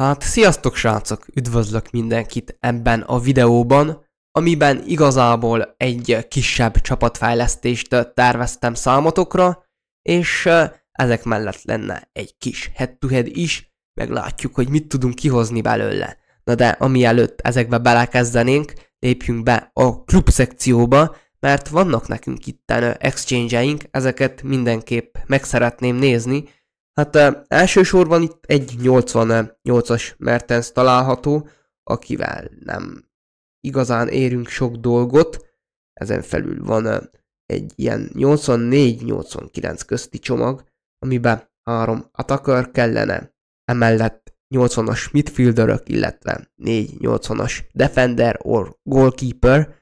Hát sziasztok srácok, üdvözlök mindenkit ebben a videóban, amiben igazából egy kisebb csapatfejlesztést terveztem számotokra, és ezek mellett lenne egy kis head to head is, meglátjuk, hogy mit tudunk kihozni belőle. Na de amielőtt ezekbe belekezdenénk, lépjünk be a klub szekcióba, mert vannak nekünk itten exchange-eink, ezeket mindenképp meg szeretném nézni, Hát eh, elsősorban itt egy 88-as Mertens található, akivel nem igazán érünk sok dolgot. Ezen felül van eh, egy ilyen 84-89 közti csomag, amiben három atakör kellene, emellett 80-as midfielderök, illetve 4-80-as defender or goalkeeper.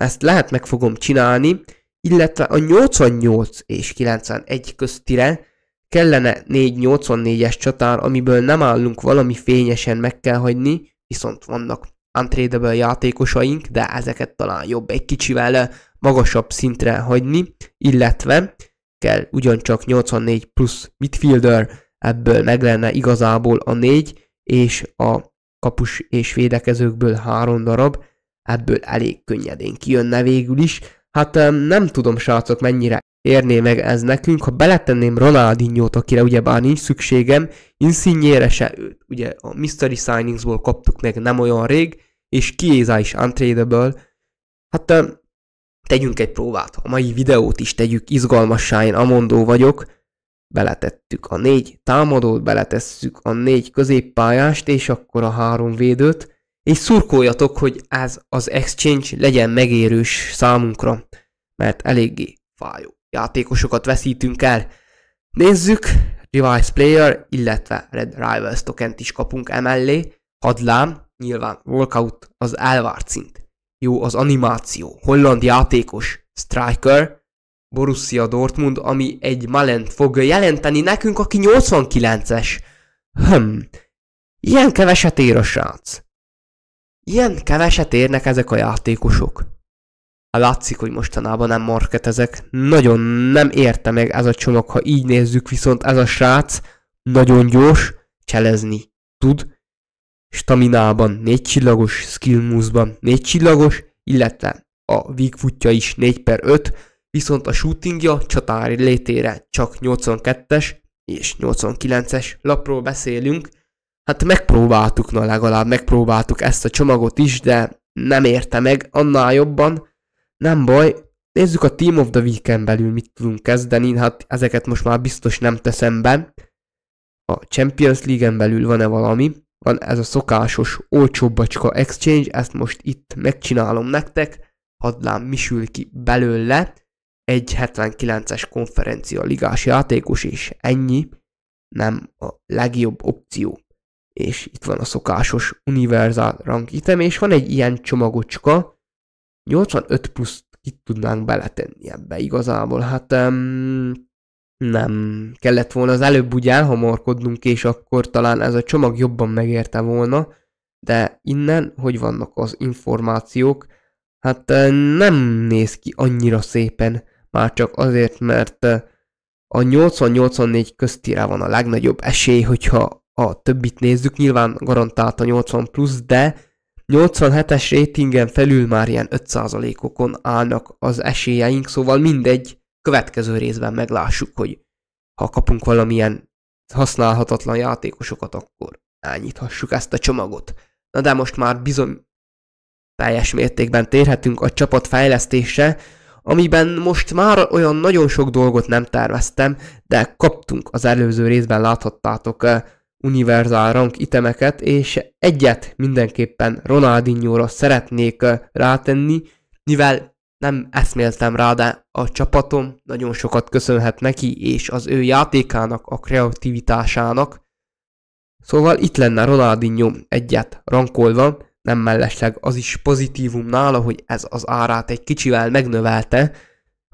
Ezt lehet meg fogom csinálni, illetve a 88 és 91 köztire Kellene 4-84-es csatár, amiből nem állunk valami fényesen meg kell hagyni, viszont vannak untradable játékosaink, de ezeket talán jobb egy kicsivel magasabb szintre hagyni, illetve kell ugyancsak 84 plusz midfielder, ebből meg lenne igazából a 4, és a kapus és védekezőkből három darab, ebből elég könnyedén kijönne végül is. Hát nem tudom srácok mennyire érné meg ez nekünk, ha beletenném Ronaldinho-t, akire bár nincs szükségem, Insignyére se, őt, ugye a Mystery Signingsból kaptuk meg nem olyan rég, és Kiéza is untradable, hát tegyünk egy próbát, a mai videót is tegyük izgalmassá, én amondó vagyok, beletettük a négy támadót, beletesszük a négy középpályást, és akkor a három védőt, és szurkoljatok, hogy ez az exchange legyen megérős számunkra, mert eléggé fájó játékosokat veszítünk el. Nézzük, Device Player, illetve Red Rivals tokent is kapunk emellé. Hadlám, nyilván Walkout az elvárt szint. Jó az animáció, holland játékos, Striker, Borussia Dortmund, ami egy Malent fog jelenteni nekünk, aki 89-es. Hm, ilyen keveset ér a srác. Ilyen keveset érnek ezek a játékosok. A hát látszik, hogy mostanában nem marketezek. Nagyon nem érte meg ez a csomag, ha így nézzük, viszont ez a srác nagyon gyors, cselezni tud. Staminában, négy csillagos, skill moves-ban négy csillagos, illetve a weak is 4 per 5, viszont a shootingja csatári létére csak 82-es és 89-es lapról beszélünk. Hát megpróbáltuk, na legalább megpróbáltuk ezt a csomagot is, de nem érte meg annál jobban, nem baj, nézzük a Team of the Weekend belül mit tudunk kezdeni, hát ezeket most már biztos nem teszem be. A Champions League-en belül van-e valami? Van ez a szokásos olcsóbbacska exchange, ezt most itt megcsinálom nektek, hadlám lám misül ki belőle, egy 79-es konferencia ligás játékos, és ennyi, nem a legjobb opció. És itt van a szokásos univerzál Rank item, és van egy ilyen csomagocska, 85 plusz ki tudnánk beletenni ebbe igazából. Hát um, nem kellett volna az előbb úgy elhamarkodnunk, és akkor talán ez a csomag jobban megérte volna, de innen, hogy vannak az információk, hát eh, nem néz ki annyira szépen, már csak azért, mert eh, a 80-84 köztire van a legnagyobb esély, hogyha a többit nézzük, nyilván garantált a 80 plusz, de 87-es rétingen felül már ilyen 5%-okon állnak az esélyeink, szóval mindegy, következő részben meglássuk, hogy ha kapunk valamilyen használhatatlan játékosokat, akkor elnyithassuk ezt a csomagot. Na de most már bizony teljes mértékben térhetünk a csapat fejlesztése, amiben most már olyan nagyon sok dolgot nem terveztem, de kaptunk az előző részben láthattátok eh, rank itemeket, és egyet mindenképpen Ronaldinho-ra szeretnék rátenni, mivel nem eszméltem rá, de a csapatom nagyon sokat köszönhet neki, és az ő játékának, a kreativitásának. Szóval itt lenne Ronaldinho egyet rankolva, nem mellesleg az is pozitívum nála, hogy ez az árát egy kicsivel megnövelte,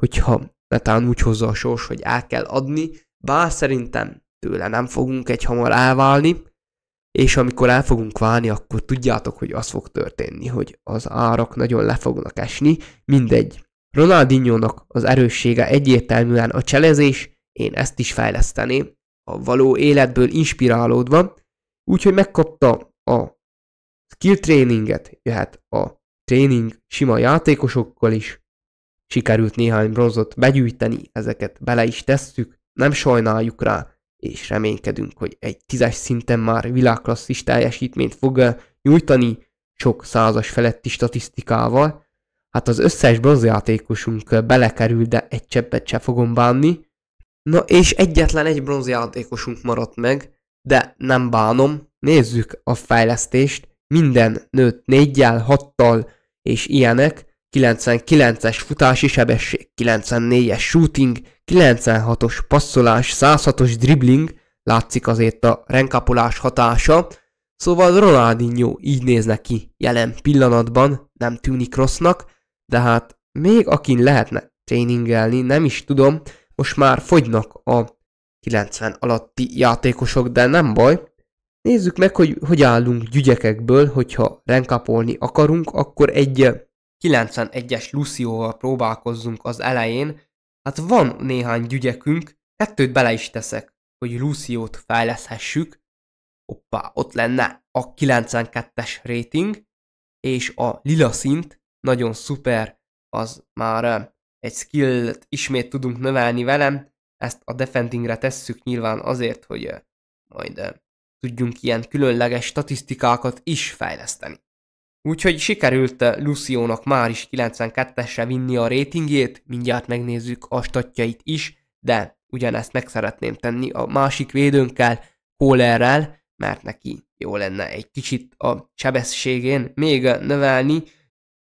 hogyha netán úgy hozza a sors, hogy el kell adni, bár szerintem tőle nem fogunk egy hamar elválni, és amikor el fogunk válni, akkor tudjátok, hogy az fog történni, hogy az árak nagyon le fognak esni, mindegy. ronaldinho az erőssége egyértelműen a cselezés, én ezt is fejleszteném, a való életből inspirálódva, úgyhogy megkapta a skill tréninget, jöhet a tréning sima játékosokkal is, sikerült néhány bronzot begyűjteni, ezeket bele is tesszük, nem sajnáljuk rá, és reménykedünk, hogy egy tízes szinten már világklasszis teljesítményt fog eh, nyújtani sok százas feletti statisztikával. Hát az összes bronzjátékosunk eh, belekerül, de egy cseppet se fogom bánni. Na és egyetlen egy bronzjátékosunk maradt meg, de nem bánom, nézzük a fejlesztést, minden nőtt négyel, hattal és ilyenek, 99-es futási sebesség, 94-es shooting, 96-os passzolás, 106-os dribbling, látszik azért a renkapolás hatása, szóval Ronaldinho így néz neki jelen pillanatban, nem tűnik rossznak, de hát még akin lehetne tréningelni, nem is tudom, most már fogynak a 90 alatti játékosok, de nem baj. Nézzük meg, hogy hogy állunk gyügyekekből, hogyha renkapolni akarunk, akkor egy 91-es Lucióval próbálkozzunk az elején, hát van néhány gyügyekünk, kettőt bele is teszek, hogy Luciót fejleszhessük. Hoppá, ott lenne a 92-es rating, és a lila szint, nagyon szuper, az már eh, egy skillt ismét tudunk növelni velem, ezt a defendingre tesszük nyilván azért, hogy eh, majd eh, tudjunk ilyen különleges statisztikákat is fejleszteni. Úgyhogy sikerült Luciónak már is 92-esre vinni a rétingjét, mindjárt megnézzük a statjait is, de ugyanezt meg szeretném tenni a másik védőnkkel, Kohlerrel, mert neki jó lenne egy kicsit a sebességén még növelni.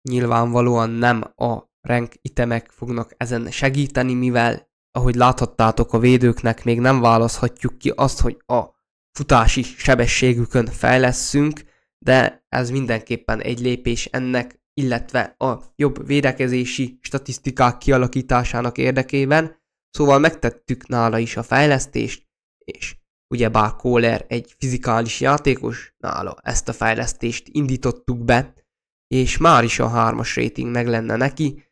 Nyilvánvalóan nem a rank itemek fognak ezen segíteni, mivel ahogy láthattátok a védőknek még nem választhatjuk ki azt, hogy a futási sebességükön fejleszünk de ez mindenképpen egy lépés ennek, illetve a jobb védekezési statisztikák kialakításának érdekében, szóval megtettük nála is a fejlesztést, és ugyebár Kohler egy fizikális játékos, nála ezt a fejlesztést indítottuk be, és már is a hármas rating meg lenne neki,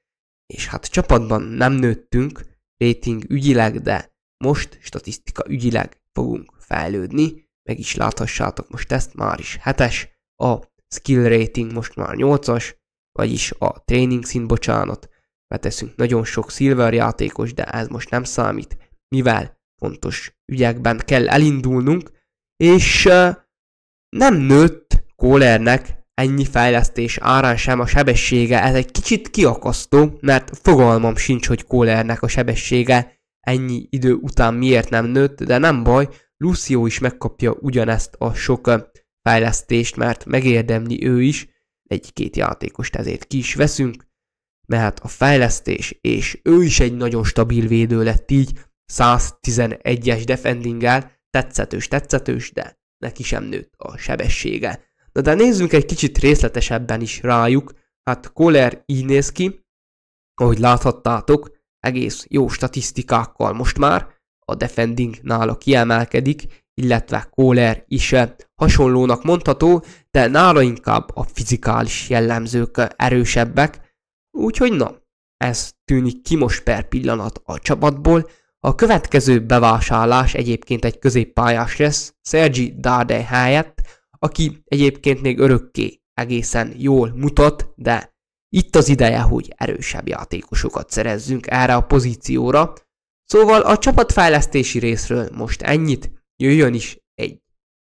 és hát csapatban nem nőttünk rating ügyileg, de most statisztika ügyileg fogunk fejlődni, meg is láthassátok most ezt, már is hetes, a skill rating most már 8-as, vagyis a training szint, bocsánat, teszünk nagyon sok silver játékos, de ez most nem számít, mivel fontos ügyekben kell elindulnunk, és nem nőtt Kohlernek ennyi fejlesztés árán sem a sebessége, ez egy kicsit kiakasztó, mert fogalmam sincs, hogy Kohlernek a sebessége ennyi idő után miért nem nőtt, de nem baj, Lucio is megkapja ugyanezt a sok fejlesztést, mert megérdemli ő is, egy-két játékost ezért ki is veszünk, mert a fejlesztés, és ő is egy nagyon stabil védő lett így, 111-es defendinggel, tetszetős, tetszetős, de neki sem nőtt a sebessége. Na de nézzünk egy kicsit részletesebben is rájuk, hát Kohler így néz ki, ahogy láthattátok, egész jó statisztikákkal most már, a defending nála kiemelkedik, illetve Kohler is eh, hasonlónak mondható, de nála inkább a fizikális jellemzők eh, erősebbek, úgyhogy na, ez tűnik ki most per pillanat a csapatból, a következő bevásárlás egyébként egy középpályás lesz, Sergi Dade helyett, aki egyébként még örökké egészen jól mutat, de itt az ideje, hogy erősebb játékosokat szerezzünk erre a pozícióra. Szóval a csapatfejlesztési részről most ennyit, Jöjjön is egy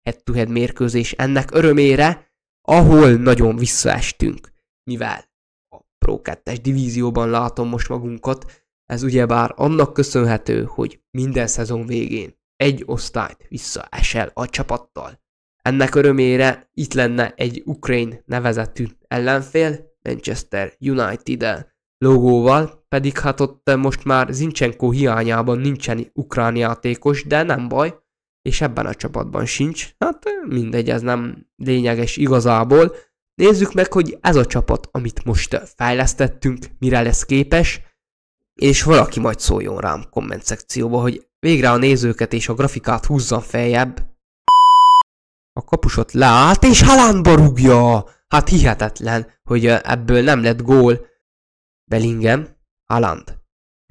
head-to-head mérkőzés ennek örömére, ahol nagyon visszaestünk, mivel a Pro 2 divízióban látom most magunkat, ez ugyebár annak köszönhető, hogy minden szezon végén egy osztályt visszaesel a csapattal. Ennek örömére itt lenne egy ukrain nevezetű ellenfél, Manchester united logóval, pedig hát ott most már Zincsenko hiányában nincsen ukrán játékos, de nem baj, és ebben a csapatban sincs. Hát mindegy, ez nem lényeges igazából. Nézzük meg, hogy ez a csapat, amit most fejlesztettünk, mire lesz képes, és valaki majd szóljon rám komment szekcióba, hogy végre a nézőket és a grafikát húzzam feljebb. A kapusot leállt, és halánba rúgja! Hát hihetetlen, hogy ebből nem lett gól. Belingem? Haaland.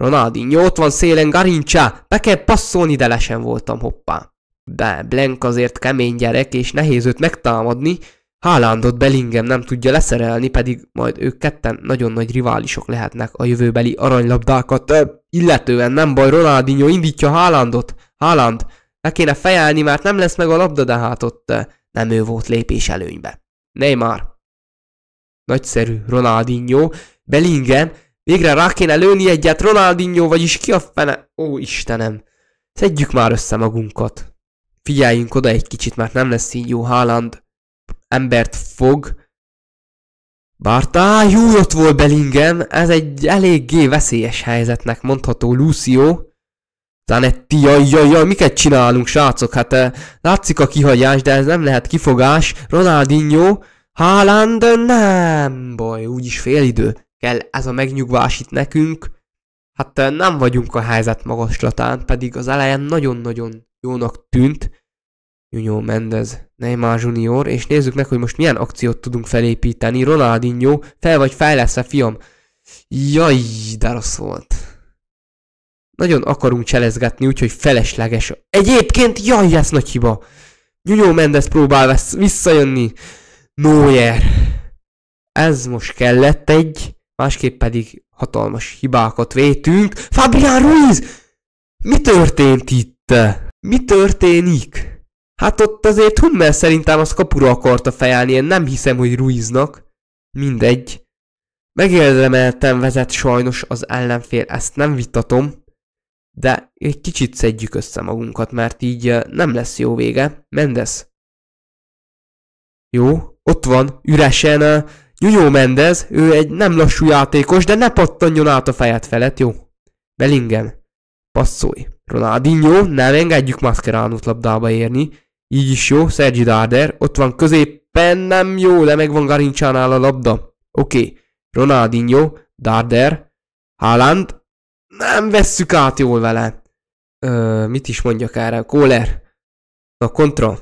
Ronaldinho, ott van szélen Garincsa, be kell passzolni, de lesen voltam hoppá. Bá, Blank azért kemény gyerek, és nehéz őt megtámadni, Haalandot Bellingham nem tudja leszerelni, pedig majd ők ketten nagyon nagy riválisok lehetnek a jövőbeli aranylabdákat. Illetően nem baj, Ronaldinho indítja Haalandot. Haaland, meg kéne fejelni, mert nem lesz meg a labda, de hát ott eh, nem ő volt lépés előnybe. Neymar. Nagyszerű Ronaldinho. Bellingham. Végre rá kéne lőni egyet Ronaldinho, vagyis ki a fene? Ó, Istenem. Szedjük már össze magunkat figyeljünk oda egy kicsit, mert nem lesz így jó, Haaland embert fog. Bartá, jó ott volt belingen, ez egy eléggé veszélyes helyzetnek mondható Lucio. Zanetti, jaj, jaj, jaj, miket csinálunk, srácok? Hát eh, látszik a kihagyás, de ez nem lehet kifogás. Ronaldinho, Haaland, nem baj, úgyis idő. Kell ez a megnyugvás itt nekünk. Hát eh, nem vagyunk a helyzet magaslatán, pedig az elején nagyon-nagyon jónak tűnt. Junyó Mendez, Neymar Junior, és nézzük meg, hogy most milyen akciót tudunk felépíteni. Ronaldinho, fel vagy fel lesz a fiam. Jaj, de rossz volt. Nagyon akarunk cselezgetni, úgyhogy felesleges. Egyébként, jaj, ez nagy hiba. Junyó Mendez próbál vesz, visszajönni. Noyer, Ez most kellett egy, másképp pedig hatalmas hibákat vétünk. Fabian Ruiz! Mi történt itt? Mi történik? Hát ott azért Hummel szerintem az kapura akarta fejelni, én nem hiszem, hogy Ruiznak. Mindegy. Megérdemeltem vezet sajnos az ellenfél, ezt nem vitatom. De egy kicsit szedjük össze magunkat, mert így eh, nem lesz jó vége. Mendes. Jó, ott van, üresen. jó, eh, Mendez, ő egy nem lassú játékos, de ne pattanjon át a fejed felett, jó? Bellingham. Passzolj. Ronaldinho, nem engedjük Mascheránót labdába érni. Így is jó, Sergi Darder, ott van középen, nem jó, de megvan Garincsánál a labda. Oké, okay. Ronaldinho, Darder, Haaland, nem vesszük át jól vele. Ö, mit is mondjak erre? Kohler. Na, kontra.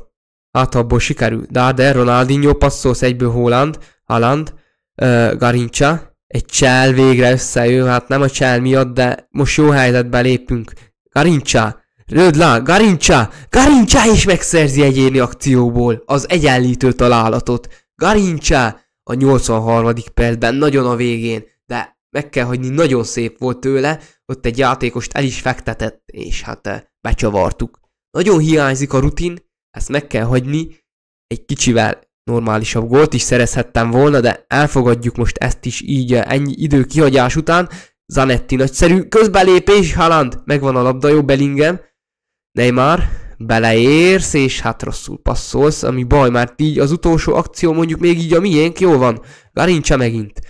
Hát abból sikerül. Darder, Ronaldinho, passzolsz egyből Holland, Haaland, ö, Garincsa. Egy csel végre összejön, hát nem a csel miatt, de most jó helyzetbe lépünk. Garincsa, Rödlán, Garincsá! Garincsá is megszerzi egyéni akcióból az egyenlítő találatot. Garincsá! A 83. percben nagyon a végén, de meg kell hagyni, nagyon szép volt tőle, ott egy játékost el is fektetett, és hát eh, becsavartuk. Nagyon hiányzik a rutin, ezt meg kell hagyni, egy kicsivel normálisabb gólt is szerezhettem volna, de elfogadjuk most ezt is így eh, ennyi idő kihagyás után. Zanetti nagyszerű közbelépés, Haaland, megvan a labda, jó belingem. Neymar, beleérsz, és hát rosszul passzolsz, ami baj, már így az utolsó akció mondjuk még így a miénk, jó van, Garincse megint.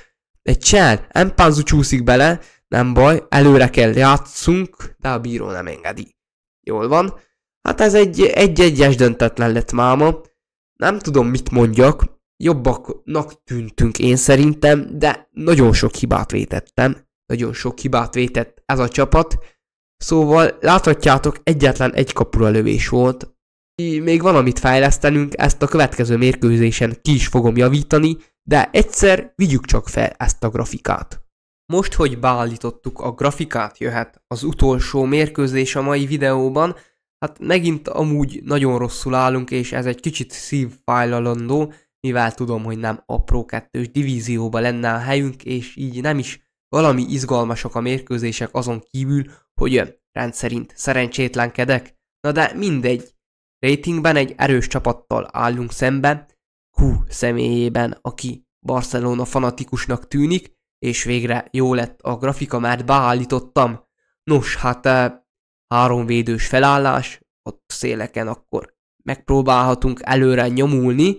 Egy csel, Empanzu csúszik bele, nem baj, előre kell játszunk, de a bíró nem engedi. Jól van. Hát ez egy egy-egyes döntetlen lett máma. Nem tudom, mit mondjak. Jobbaknak tűntünk én szerintem, de nagyon sok hibát vétettem. Nagyon sok hibát vétett ez a csapat. Szóval láthatjátok, egyetlen egy kapura lövés volt. Még van amit fejlesztenünk, ezt a következő mérkőzésen ki is fogom javítani, de egyszer vigyük csak fel ezt a grafikát. Most, hogy beállítottuk a grafikát, jöhet az utolsó mérkőzés a mai videóban. Hát megint amúgy nagyon rosszul állunk, és ez egy kicsit szívfájlalandó, mivel tudom, hogy nem apró kettős divízióba lenne a helyünk, és így nem is valami izgalmasak a mérkőzések azon kívül, hogy Rendszerint szerencsétlenkedek? Na de mindegy. Ratingben egy erős csapattal állunk szemben, Q személyében, aki Barcelona fanatikusnak tűnik, és végre jó lett a grafika, mert beállítottam. Nos, hát eh, három védős felállás, ott széleken akkor megpróbálhatunk előre nyomulni,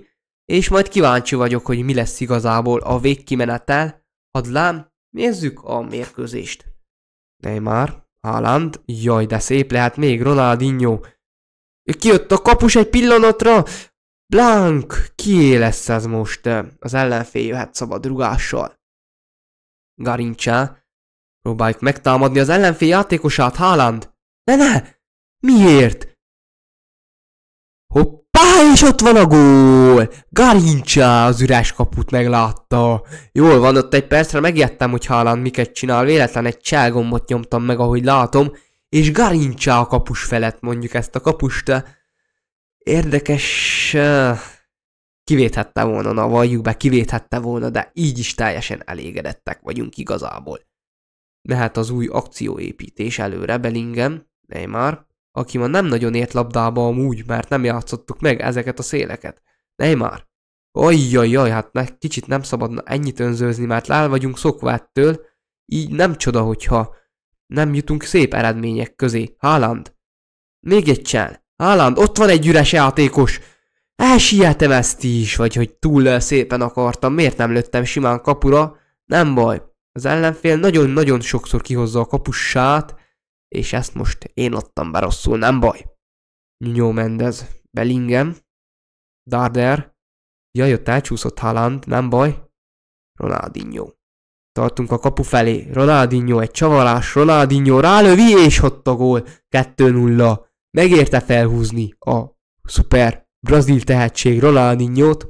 és majd kíváncsi vagyok, hogy mi lesz igazából a végkimenetel. Hadd lám, nézzük a mérkőzést. Neymar Haaland, jaj de szép lehet még Ronaldinho. Kijött a kapus egy pillanatra, Blank, kié lesz ez most? Az ellenfél jöhet szabad rugással. Garincsá, próbáljuk megtámadni az ellenfél játékosát, Haaland. Ne, ne! Miért? Hopp, Pá, és ott van a gól! Garincsa az üres kaput meglátta. Jól van, ott egy percre megijedtem, hogy Haaland miket csinál, véletlen egy cselgombot nyomtam meg, ahogy látom, és Garincsa a kapus felett mondjuk ezt a kapust. Érdekes... Kivéthette volna, na valljuk be, kivéthette volna, de így is teljesen elégedettek vagyunk igazából. Mehet az új akcióépítés előre, Belingem, Neymar aki ma nem nagyon ért labdába amúgy, mert nem játszottuk meg ezeket a széleket. Neymar. Ajjajjaj, hát ne, kicsit nem szabadna ennyit önzőzni, mert lál vagyunk szokva ettől, így nem csoda, hogyha nem jutunk szép eredmények közé. Haaland. Még egy csel. Haaland, ott van egy üres játékos. Elsietem ezt is, vagy hogy túl szépen akartam, miért nem lőttem simán kapura? Nem baj. Az ellenfél nagyon-nagyon sokszor kihozza a kapussát, és ezt most én adtam be rosszul, nem baj. Nyújó Mendez, belingem Darder, jaj, ott elcsúszott Haaland, nem baj, Ronaldinho. Tartunk a kapu felé, Ronaldinho, egy csavarás, Ronaldinho rálövi, és ott a gól, 2-0. Megérte felhúzni a szuper brazil tehetség Ronaldinho-t.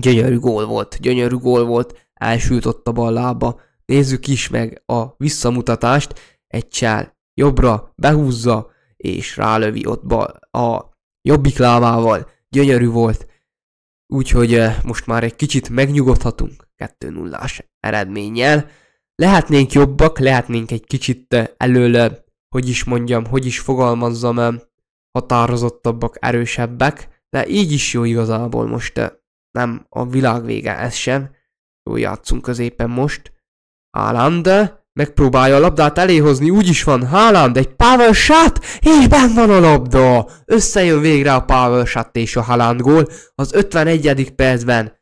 Gyönyörű gól volt, gyönyörű gól volt, elsült ott a bal lába. Nézzük is meg a visszamutatást, egy csel jobbra, behúzza, és rálövi ott bal, a jobbik lábával, gyönyörű volt. Úgyhogy eh, most már egy kicsit megnyugodhatunk 2 0 eredménnyel. Lehetnénk jobbak, lehetnénk egy kicsit eh, előle, hogy is mondjam, hogy is fogalmazzam, eh, határozottabbak, erősebbek, de így is jó igazából most nem a világ vége ez sem. Jó játszunk középen most. Álland, Megpróbálja a labdát eléhozni, úgy is van Haaland, egy Pavel sát, és benn van a labda! Összejön végre a Pavel shot és a Haaland gól az 51. percben.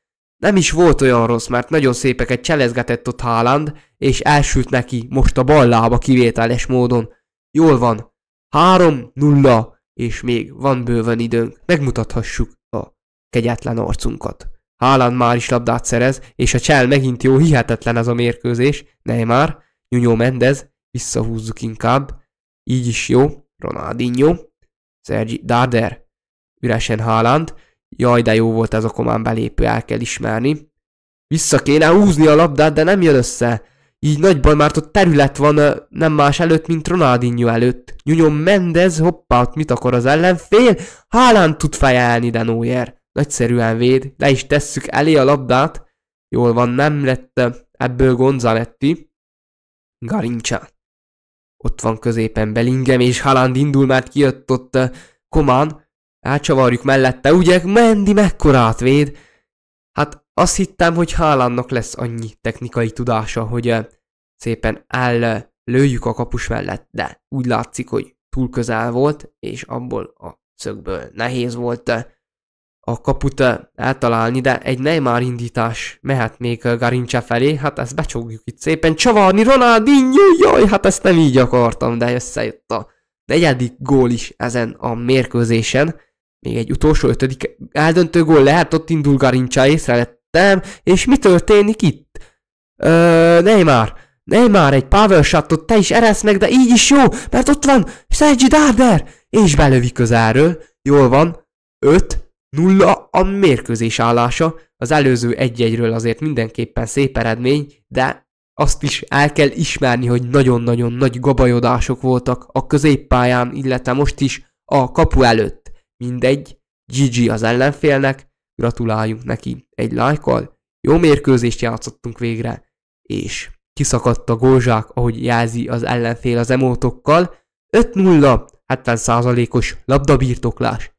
Nem is volt olyan rossz, mert nagyon szépeket cselezgetett ott Haaland, és elsült neki most a bal lába kivételes módon. Jól van. 3-0, és még van bőven időnk. Megmutathassuk a kegyetlen arcunkat. Haaland már is labdát szerez, és a csel megint jó, hihetetlen ez a mérkőzés. Neymar Nuno Mendez, visszahúzzuk inkább, így is jó, Ronaldinho, Sergi Dáder, üresen Haaland, jaj de jó volt ez a komán belépő, el kell ismerni. Vissza kéne húzni a labdát, de nem jön össze. Így nagy baj, már ott terület van nem más előtt, mint Ronaldinho előtt. Nyújjon Mendez, hoppá, ott mit akar az ellenfél? Haaland tud fejelni Denóyer. Nagyszerűen véd, le is tesszük elé a labdát. Jól van, nem lett ebből Gonzaletti. Garincsa. Ott van középen Belingem, és Haland indul, mert kijött ott uh, eh, Komán. Elcsavarjuk mellette, ugye Mendi mekkora véd? Hát azt hittem, hogy Halandnak lesz annyi technikai tudása, hogy uh, szépen lőjük a kapus mellett, de úgy látszik, hogy túl közel volt, és abból a szögből nehéz volt eh, a kaput eltalálni, de egy Neymar indítás mehet még eh, Garincse felé, hát ezt becsogjuk itt szépen csavarni, Ronaldinho, jaj, hát ezt nem így akartam, de összejött a negyedik gól is ezen a mérkőzésen. Még egy utolsó ötödik eldöntő gól lehet, ott indul Garincse, észrevettem, és mi történik itt? Ö, eh, Neymar, Neymar egy power shotot te is eresz meg, de így is jó, mert ott van Sergi Darder, és belövi közelről, jól van, 5, Nulla a mérkőzés állása, az előző egy-egyről azért mindenképpen szép eredmény, de azt is el kell ismerni, hogy nagyon-nagyon nagy gabajodások voltak a középpályán, illetve most is a kapu előtt. Mindegy, GG az ellenfélnek, gratuláljunk neki egy lájkkal, jó mérkőzést játszottunk végre, és kiszakadt a gózsák, ahogy jelzi az ellenfél az emótokkal, 5-0, 70%-os labdabirtoklás,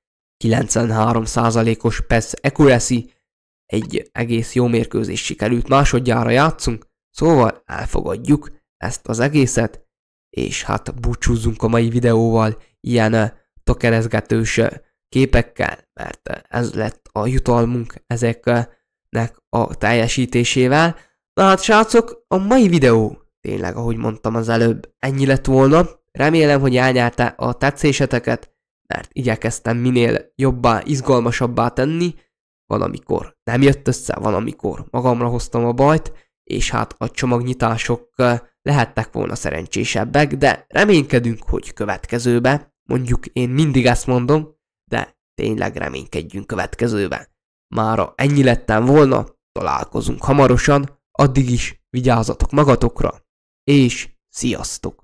93%-os pass accuracy, egy egész jó mérkőzés sikerült másodjára játszunk, szóval elfogadjuk ezt az egészet, és hát búcsúzzunk a mai videóval ilyen tokerezgetős képekkel, mert ez lett a jutalmunk ezeknek a teljesítésével. Na hát srácok, a mai videó tényleg, ahogy mondtam az előbb, ennyi lett volna. Remélem, hogy elnyerte a tetszéseteket, mert igyekeztem minél jobbá, izgalmasabbá tenni, valamikor nem jött össze, valamikor magamra hoztam a bajt, és hát a csomagnyitások lehettek volna szerencsésebbek, de reménykedünk, hogy következőbe, mondjuk én mindig ezt mondom, de tényleg reménykedjünk következőbe. Mára ennyi lettem volna, találkozunk hamarosan, addig is vigyázzatok magatokra, és sziasztok!